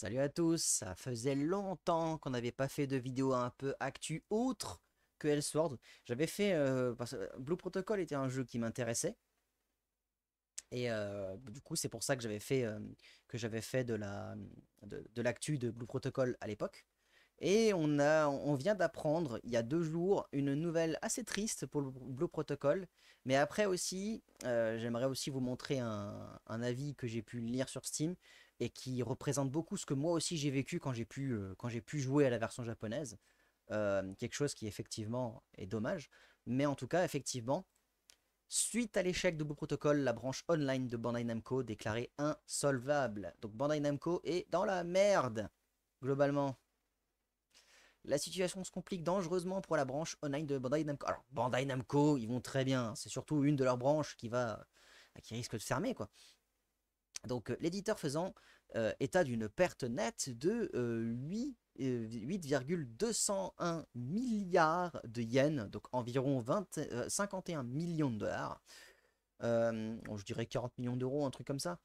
Salut à tous, ça faisait longtemps qu'on n'avait pas fait de vidéo un peu actu autre que Elsword. J'avais fait, euh, Blue Protocol était un jeu qui m'intéressait. Et euh, du coup, c'est pour ça que j'avais fait, euh, fait de la, de, l'actu de Blue Protocol à l'époque. Et on, a, on vient d'apprendre il y a deux jours une nouvelle assez triste pour Blue Protocol. Mais après aussi, j'aimerais aussi vous montrer un, un avis que j'ai pu lire sur Steam et qui représente beaucoup ce que moi aussi j'ai vécu quand j'ai pu, euh, pu jouer à la version japonaise. Euh, quelque chose qui effectivement est dommage. Mais en tout cas, effectivement, suite à l'échec de beau protocole, la branche online de Bandai Namco déclarée insolvable. Donc Bandai Namco est dans la merde, globalement. La situation se complique dangereusement pour la branche online de Bandai Namco. Alors Bandai Namco, ils vont très bien. Hein. C'est surtout une de leurs branches qui va, qui risque de fermer quoi. Donc euh, l'éditeur faisant euh, état d'une perte nette de 8,201 euh, milliards de yens, donc environ 51 millions de dollars, je dirais 40 millions d'euros, un truc comme ça,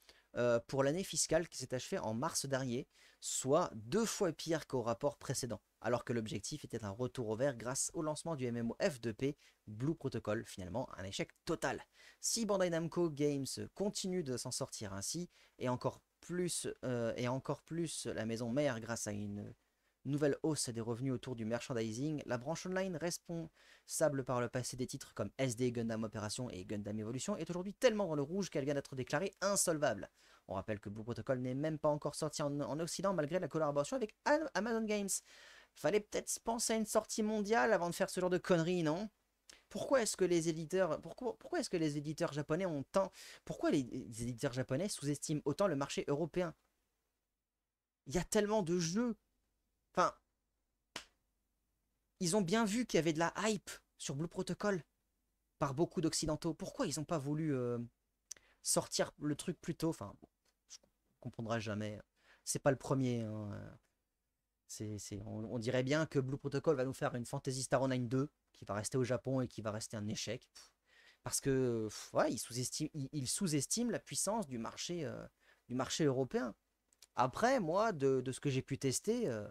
pour l'année fiscale qui s'est achevée en mars dernier, soit deux fois pire qu'au rapport précédent alors que l'objectif était un retour au vert grâce au lancement du MMO F2P Blue Protocol, finalement un échec total. Si Bandai Namco Games continue de s'en sortir ainsi, et encore plus, euh, et encore plus la maison mère grâce à une nouvelle hausse des revenus autour du merchandising, la branche online responsable par le passé des titres comme SD, Gundam Operation et Gundam Evolution est aujourd'hui tellement dans le rouge qu'elle vient d'être déclarée insolvable. On rappelle que Blue Protocol n'est même pas encore sorti en Occident malgré la collaboration avec Amazon Games. Fallait peut-être penser à une sortie mondiale avant de faire ce genre de conneries, non pourquoi est-ce que les éditeurs, pourquoi, est-ce que les éditeurs japonais ont tant, pourquoi les, éditeurs japonais sous-estiment autant le marché européen Il y a tellement de jeux. Enfin, ils ont bien vu qu'il y avait de la hype sur Blue Protocol par beaucoup d'occidentaux. Pourquoi ils n'ont pas voulu euh, sortir le truc plus tôt Enfin, je comprendra jamais. C'est pas le premier. Hein, euh on, dirait bien que Blue Protocol va nous faire une Fantasy Star Online 2 qui va rester au Japon et qui va rester un échec. parce que il sous-estime la puissance du marché, euh, européen. Après, moi, de, ce que j'ai pu tester, euh,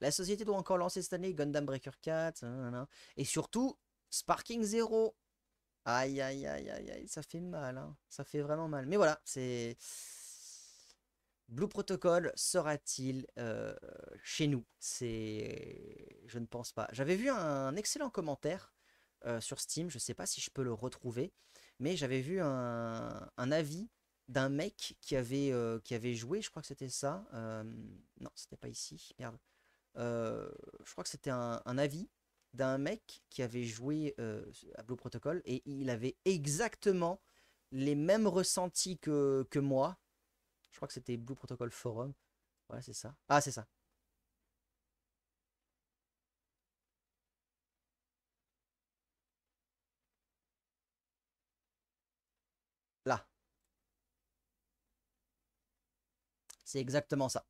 La société doit encore lancer cette année Gundam Breaker 4, hein, hein, hein, et surtout Sparking Zero. Aïe, aïe, aïe, aïe, aïe, ça fait mal, hein. ça fait vraiment mal. Mais voilà, c'est... Blue Protocol sera-t-il euh, chez nous C'est... Je ne pense pas. J'avais vu un excellent commentaire euh, sur Steam, je ne sais pas si je peux le retrouver, mais j'avais vu un, avis d'un mec qui avait, euh, qui avait joué, je crois que c'était ça. non, c'était pas ici, merde. je crois que c'était un, un avis d'un mec qui avait joué euh, à Blue Protocol et il avait exactement les mêmes ressentis que, que moi. Je crois que c'était Blue Protocol Forum. Ouais, c'est ça. Ah, c'est ça. Là. C'est exactement ça.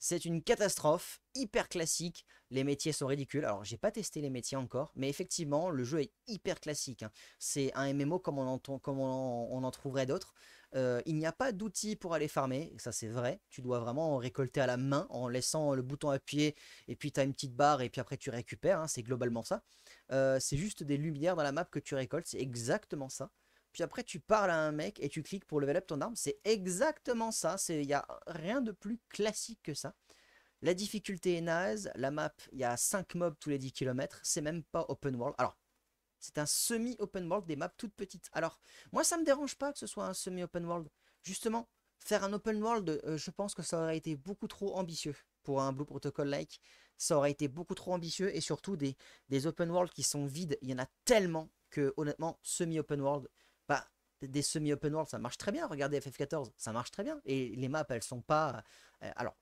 C'est une catastrophe hyper classique les métiers sont ridicules. Alors, j'ai pas testé les métiers encore, mais effectivement, le jeu est hyper classique. Hein. C'est un MMO comme on en, comme on trouverait d'autres. Euh, il n'y a pas d'outils pour aller farmer, ça c'est vrai. Tu dois vraiment récolter à la main en laissant le bouton appuyé, et puis tu as une petite barre, et puis après tu récupères. Hein. c'est globalement ça. Euh, c'est juste des lumières dans la map que tu récoltes, c'est exactement ça. Puis après, tu parles à un mec et tu cliques pour level up ton arme. C'est exactement ça. Il n'y a rien de plus classique que ça. La difficulté est naze, la map, il y a 5 mobs tous les 10 km, c'est même pas open world. Alors, c'est un semi-open world, des maps toutes petites. Alors, moi ça me dérange pas que ce soit un semi-open world. Justement, faire un open world, euh, je pense que ça aurait été beaucoup trop ambitieux pour un Blue Protocol-like. Ça aurait été beaucoup trop ambitieux et surtout des, des open world qui sont vides. Il y en a tellement que honnêtement, semi-open world, bah, des semi-open world, ça marche très bien. Regardez FF14, ça marche très bien. Et les maps, elles sont pas... Euh, alors,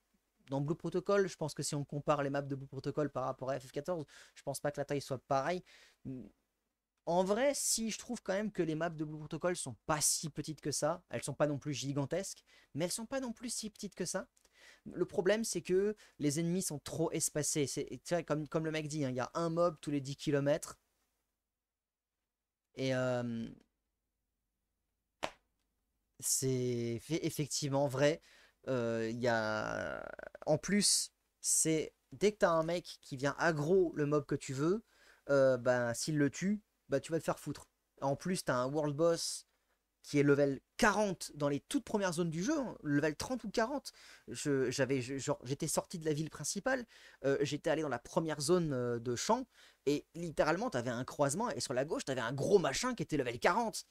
dans Blue Protocol, je pense que si on compare les maps de Blue Protocol par rapport à FF14, je pense pas que la taille soit pareille. Mm. En vrai, si je trouve quand même que les maps de Blue Protocol sont pas si petites que ça, elles sont pas non plus gigantesques, mais elles sont pas non plus si petites que ça. Le problème, c'est que les ennemis sont trop espacés. C'est comme, comme le mec dit, hein, il y a un mob tous les 10 km. Et euh, c'est effectivement vrai. Euh, a... En plus, c'est dès que t'as un mec qui vient aggro le mob que tu veux, euh, ben, s'il le tue, ben, tu vas te faire foutre. En plus, t'as un world boss qui est level 40 dans les toutes premières zones du jeu, hein, level 30 ou 40. J'avais, j'étais sorti de la ville principale, euh, j'étais allé dans la première zone de champ, et littéralement, t'avais un croisement, et sur la gauche, t'avais un gros machin qui était level 40.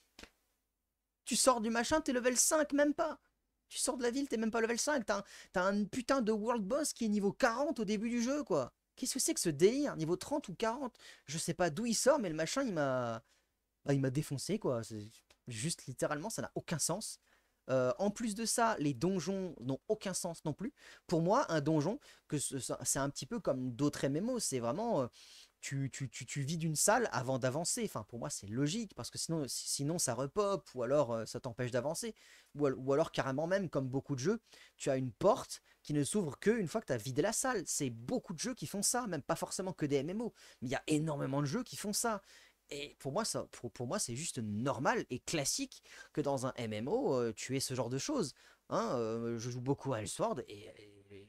Tu sors du machin, t'es level 5, même pas. Tu sors de la ville, t'es même pas level 5, t'as un, putain de world boss qui est niveau 40 au début du jeu, quoi. Qu'est-ce que c'est que ce délire Niveau 30 ou 40 Je sais pas d'où il sort, mais le machin, il m'a... Bah, il m'a défoncé, quoi. Juste, littéralement, ça n'a aucun sens. Euh, en plus de ça, les donjons n'ont aucun sens non plus. Pour moi, un donjon, que c'est un petit peu comme d'autres MMO, c'est vraiment... Euh, tu, tu, tu, vides une salle avant d'avancer. Enfin, pour moi, c'est logique, parce que sinon, sinon ça repop, ou alors euh, ça t'empêche d'avancer. Ou, alors, carrément même, comme beaucoup de jeux, tu as une porte qui ne s'ouvre qu'une fois que tu as vidé la salle. C'est beaucoup de jeux qui font ça, même pas forcément que des MMO, mais il y a énormément de jeux qui font ça. Et pour moi, pour, moi, c'est juste normal et classique que dans un MMO, euh, tu aies ce genre de choses. Hein. Euh, je joue beaucoup à Elsword et,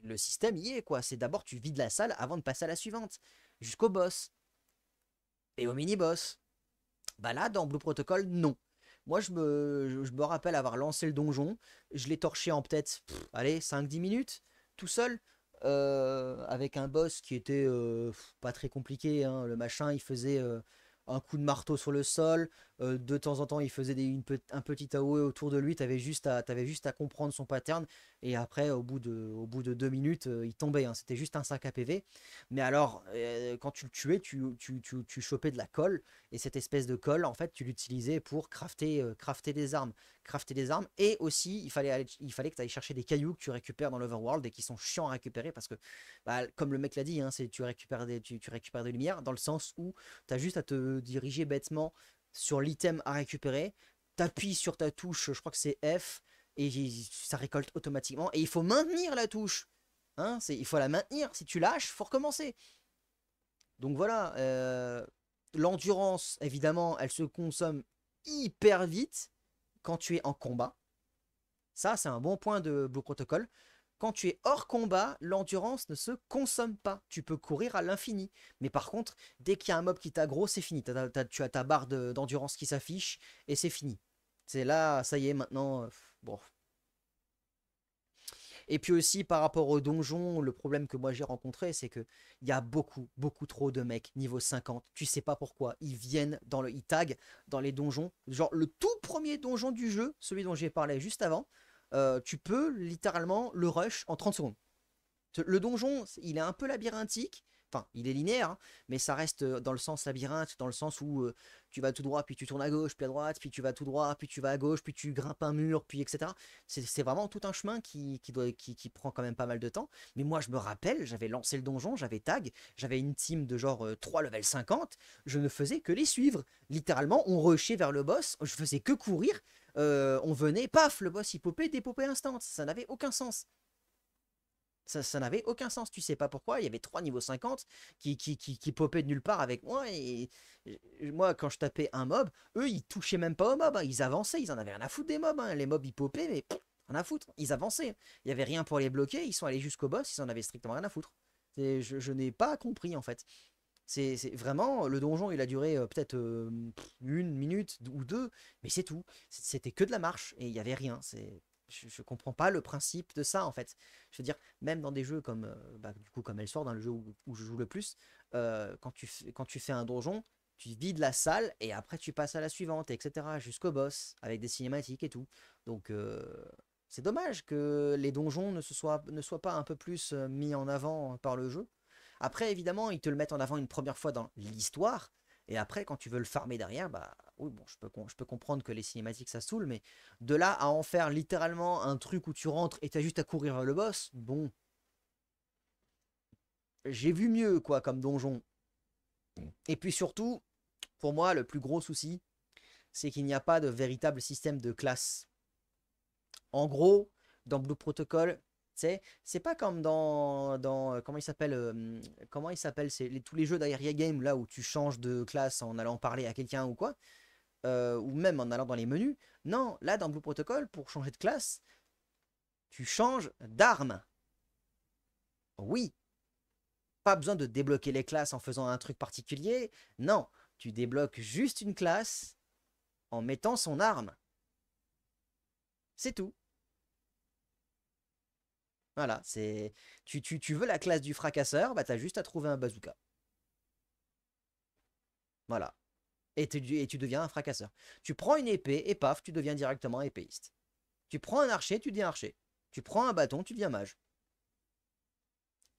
le système y est quoi. C'est d'abord tu vides la salle avant de passer à la suivante jusqu'au boss et au mini-boss. Bah là, dans Blue Protocol, non. Moi, je me, je me rappelle avoir lancé le donjon, je l'ai torché en peut-être, allez, 5-10 minutes, tout seul, euh, avec un boss qui était euh, pas très compliqué. Hein. Le machin, il faisait euh, un coup de marteau sur le sol, euh, de temps en temps, il faisait une, un petit AOE autour de lui. Tu avais, juste à, juste à comprendre son pattern. Et après, au bout de, au bout de deux minutes, euh, il tombait. Hein. C'était juste un sac à PV Mais alors, euh, quand tu le tuais, tu, tu, tu, chopais de la colle. Et cette espèce de colle, en fait, tu l'utilisais pour crafter, crafter des armes. Crafter des armes. Et aussi, il fallait, il fallait que tu ailles chercher des cailloux que tu récupères dans l'overworld et qui sont chiants à récupérer. Parce que, bah, comme le mec l'a dit, hein, tu, récupères des, tu, récupères des lumières. Dans le sens où tu as juste à te diriger bêtement sur l'item à récupérer, t'appuies sur ta touche, je crois que c'est F, et ça récolte automatiquement. Et il faut maintenir la touche. Hein, il faut la maintenir. Si tu lâches, faut recommencer. Donc voilà, euh, l'endurance, évidemment, elle se consomme hyper vite quand tu es en combat. Ça, c'est un bon point de Blue Protocol. Quand tu es hors combat, l'endurance ne se consomme pas. Tu peux courir à l'infini. Mais par contre, dès qu'il y a un mob qui t'aggro, c'est fini. tu as ta barre d'endurance qui s'affiche et c'est fini. C'est là, ça y est, maintenant, euh, bon. Et puis aussi, par rapport aux donjons, le problème que moi j'ai rencontré, c'est que y a beaucoup, beaucoup trop de mecs niveau 50. Tu sais pas pourquoi. Ils viennent dans le ils dans les donjons. Genre, le tout premier donjon du jeu, celui dont j'ai parlé juste avant, euh, tu peux littéralement le rush en 30 secondes. Le donjon, il est un peu labyrinthique, enfin il est linéaire, hein, mais ça reste euh, dans le sens labyrinthe, dans le sens où euh, tu vas tout droit, puis tu tournes à gauche, puis à droite, puis tu vas tout droit, puis tu vas à gauche, puis tu grimpes un mur, puis etc. C'est vraiment tout un chemin qui, qui, prend quand même pas mal de temps. Mais moi je me rappelle, j'avais lancé le donjon, j'avais tag, j'avais une team de genre 3 level 50, je ne faisais que les suivre. Littéralement, on rushait vers le boss, je faisais que courir, on venait, paf, le boss il popait, dépopait instant. Ça n'avait aucun sens. Ça, n'avait aucun sens, tu sais pas pourquoi. Il y avait trois niveaux 50 qui, qui, qui, popaient de nulle part avec moi. Et moi, quand je tapais un mob, eux, ils touchaient même pas au mob. Hein. Ils avançaient, ils en avaient rien à foutre des mobs. Hein. Les mobs, ils popaient, mais en rien à foutre. Ils avançaient. Il y avait rien pour les bloquer. Ils sont allés jusqu'au boss, ils en avaient strictement rien à foutre. je n'ai pas compris, en fait. C'est vraiment, le donjon, il a duré euh, peut-être euh, une minute ou deux, mais c'est tout. C'était que de la marche et il n'y avait rien. Je, je comprends pas le principe de ça, en fait. Je veux dire, même dans des jeux comme, euh, bah, du coup, comme sort dans hein, le jeu où, je joue le plus, quand, tu, quand tu fais un donjon, tu vides la salle et après tu passes à la suivante, etc. Jusqu'au boss, avec des cinématiques et tout. Donc... C'est dommage que les donjons ne, se soient, ne soient pas un peu plus mis en avant hein, par le jeu. Après, évidemment, ils te le mettent en avant une première fois dans l'histoire. Et après, quand tu veux le farmer derrière, bah oui, bon, je peux, je peux comprendre que les cinématiques, ça saoule, mais de là à en faire littéralement un truc où tu rentres et tu as juste à courir le boss, bon. J'ai vu mieux, quoi, comme donjon. Et puis surtout, pour moi, le plus gros souci, c'est qu'il n'y a pas de véritable système de classe. En gros, dans Blue Protocol, c'est pas comme dans, dans euh, comment il s'appelle, euh, comment il s'appelle, c'est tous les jeux d'Aeria Game là où tu changes de classe en allant parler à quelqu'un ou quoi, euh, ou même en allant dans les menus. Non, là dans Blue Protocol, pour changer de classe, tu changes d'arme. Oui, pas besoin de débloquer les classes en faisant un truc particulier. Non, tu débloques juste une classe en mettant son arme. C'est tout. Voilà, c'est tu, tu, tu, veux la classe du fracasseur, bah t'as juste à trouver un bazooka. Voilà. Et tu, et tu deviens un fracasseur. Tu prends une épée et paf, tu deviens directement épéiste. Tu prends un archer, tu deviens archer. Tu prends un bâton, tu deviens mage.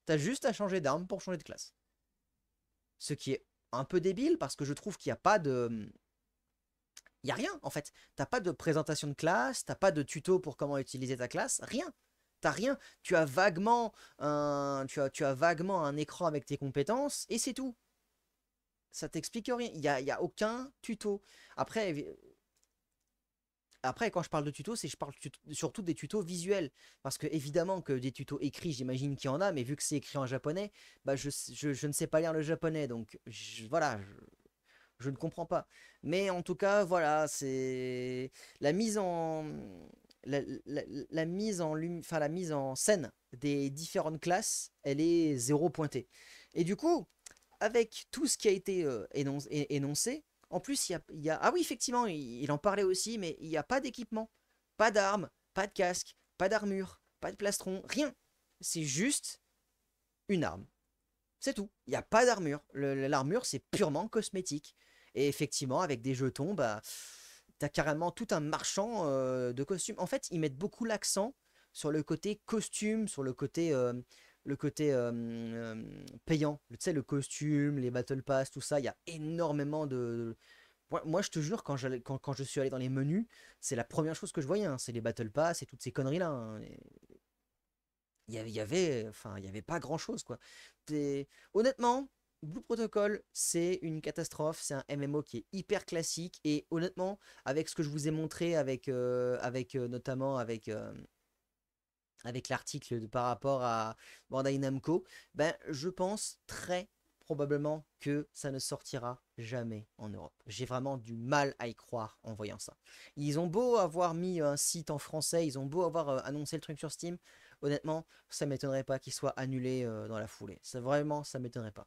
T'as juste à changer d'arme pour changer de classe. Ce qui est un peu débile parce que je trouve qu'il n'y a pas de. Mmh, il n'y a rien en fait. T'as pas de présentation de classe, t'as pas de tuto pour comment utiliser ta classe, rien t'as rien. Tu as vaguement un, tu as, tu as vaguement un écran avec tes compétences et c'est tout. Ça t'explique rien. Il n'y a, y a aucun tuto. Après, après, quand je parle de tuto, c'est je parle surtout des tutos visuels. Parce que évidemment que des tutos écrits, j'imagine qu'il y en a, mais vu que c'est écrit en japonais, bah je, ne sais pas lire le japonais, donc je, voilà, je, ne comprends pas. Mais en tout cas, voilà, c'est la mise en la, mise en la mise en scène des différentes classes, elle est zéro pointée. Et du coup, avec tout ce qui a été euh, énoncé, en plus, il y a, Ah oui, effectivement, il, en parlait aussi, mais il n'y a pas d'équipement, pas d'armes, pas de casque, pas d'armure, pas de plastron, rien. C'est juste une arme. C'est tout. Il n'y a pas d'armure. L'armure, c'est purement cosmétique. Et effectivement, avec des jetons, bah... T'as carrément tout un marchand euh, de costumes. En fait, ils mettent beaucoup l'accent sur le côté costume, sur le côté, euh, le côté euh, payant. Tu sais, le costume, les battle pass, tout ça. Il y a énormément de. Moi, je te jure, quand, quand, quand, je suis allé dans les menus, c'est la première chose que je voyais. Hein, c'est les battle pass et toutes ces conneries-là. Hein, il y avait, enfin, il y avait pas grand-chose, quoi. Honnêtement, Blue Protocol, c'est une catastrophe, c'est un MMO qui est hyper classique et honnêtement, avec ce que je vous ai montré, avec, euh, avec euh, notamment avec, euh, avec l'article par rapport à Bandai Namco, ben, je pense très probablement que ça ne sortira jamais en Europe. J'ai vraiment du mal à y croire en voyant ça. Ils ont beau avoir mis un site en français, ils ont beau avoir annoncé le truc sur Steam, honnêtement, ça m'étonnerait pas qu'il soit annulé dans la foulée. vraiment, ça m'étonnerait pas.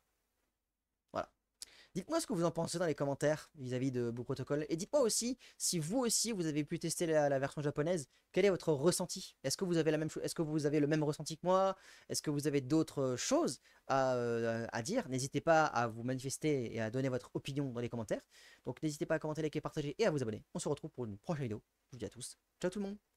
Dites-moi ce que vous en pensez dans les commentaires vis-à-vis de Blue Protocol. Et dites-moi aussi si vous aussi vous avez pu tester la, version japonaise. Quel est votre ressenti Est-ce que vous avez le même ressenti que moi Est-ce que vous avez d'autres euh, choses à, euh, à dire N'hésitez pas à vous manifester et à donner votre opinion dans les commentaires. Donc n'hésitez pas à commenter, liker, partager et à vous abonner. On se retrouve pour une prochaine vidéo. Je vous dis à tous. Ciao tout le monde